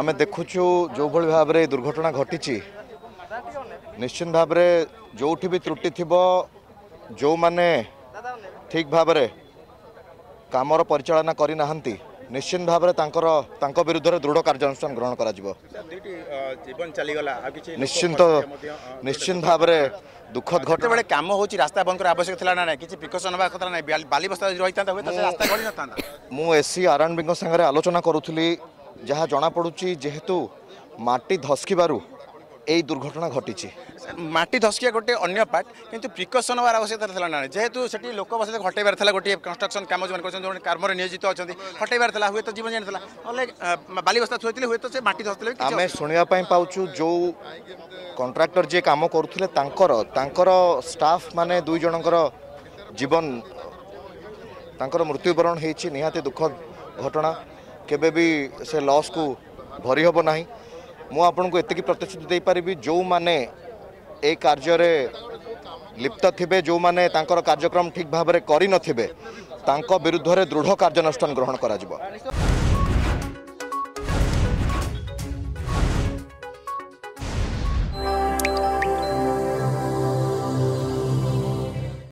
ଆମେ ଦେଖୁଛୁ ଯେଉଁଭଳି ଭାବରେ ଏ ଦୁର୍ଘଟଣା ଘଟିଛି ନିଶ୍ଚିତ ଭାବରେ ଯେଉଁଠି ବି ତ୍ରୁଟି ଥିବ ଯେଉଁମାନେ ଠିକ୍ ଭାବରେ କାମର ପରିଚାଳନା କରିନାହାନ୍ତି ନିଶ୍ଚିତ ଭାବରେ ତାଙ୍କର ତାଙ୍କ ବିରୁଦ୍ଧରେ ଦୃଢ଼ କାର୍ଯ୍ୟାନୁଷ୍ଠାନ ଗ୍ରହଣ କରାଯିବ ନିଶ୍ଚିନ୍ତ ନିଶ୍ଚିନ୍ତ ଭାବରେ ଦୁଃଖ ଯେତେବେଳେ କାମ ହେଉଛି ରାସ୍ତା ବନ୍ଦର ଆବଶ୍ୟକ ଥିଲା ନା ନାହିଁ କିଛି ପ୍ରିକସନ୍ ନେବା କଥା ନାହିଁ ବାଲିବସ୍ତା ରହିଥାନ୍ତା ମୁଁ ଏସ୍ ସି ଆର୍ ଆଣ୍ଡ ବିଙ୍କ ସାଙ୍ଗରେ ଆଲୋଚନା କରୁଥିଲି যা জনাপড়ুচি যেহেতু মাটি ଧସକିବାରୁ এই দুর্ঘটনা ঘটিছে মাটি ধসকিয়া গোটে অন্য পার্ট কিন্তু প্রিকসন হওয়ার আবশ্যকতা লা না যেহেতু সেটি লোক বসে হটাইবার লা গোটিয়ে কনস্ট্রকশন কাম যেমন করছেন যেমন কর্মরে নিয়োজিত অনেক হটাইবার লা তো জীবন জানি লা বস্তা বালিবস্তা হুয়ে তো সে মাটি ধসলে আমি শুনিবা পাই পাউছু যে কন্ট্রাক্টর যে কাম করুলে তাঁকর তাঁকর স্টাফ মানে দুই জনকর জীবন তাঁকর মৃত্যুবরণ হয়েছে নিহতি দুঃখ ঘটনা କେବେ ବି ସେ ଲସ୍କୁ ଭରି ହେବ ନାହିଁ ମୁଁ ଆପଣଙ୍କୁ ଏତିକି ପ୍ରତିଶ୍ରୁତି ଦେଇପାରିବି ଯେଉଁମାନେ এই কার্যরে লিপ্ত থিবে যে তাঁর কার্যক্রম ঠিক ভাবে করে নথিবে তাঁর বিধে দৃঢ় কার্যানুষ্ঠান গ্রহণ করা